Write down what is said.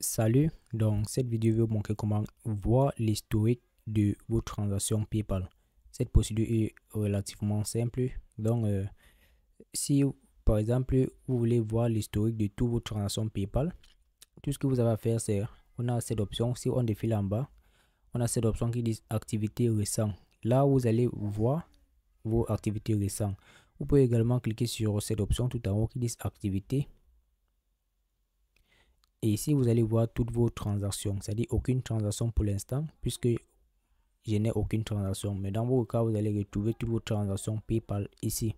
Salut, donc cette vidéo va vous montrer comment voir l'historique de vos transactions PayPal. Cette procédure est relativement simple. Donc, euh, si par exemple vous voulez voir l'historique de toutes vos transactions PayPal, tout ce que vous avez à faire, c'est on a cette option. Si on défile en bas, on a cette option qui dit activité récente. Là, vous allez voir vos activités récentes. Vous pouvez également cliquer sur cette option tout en haut qui dit activité et ici, vous allez voir toutes vos transactions, c'est-à-dire aucune transaction pour l'instant, puisque je n'ai aucune transaction. Mais dans vos cas, vous allez retrouver toutes vos transactions PayPal ici.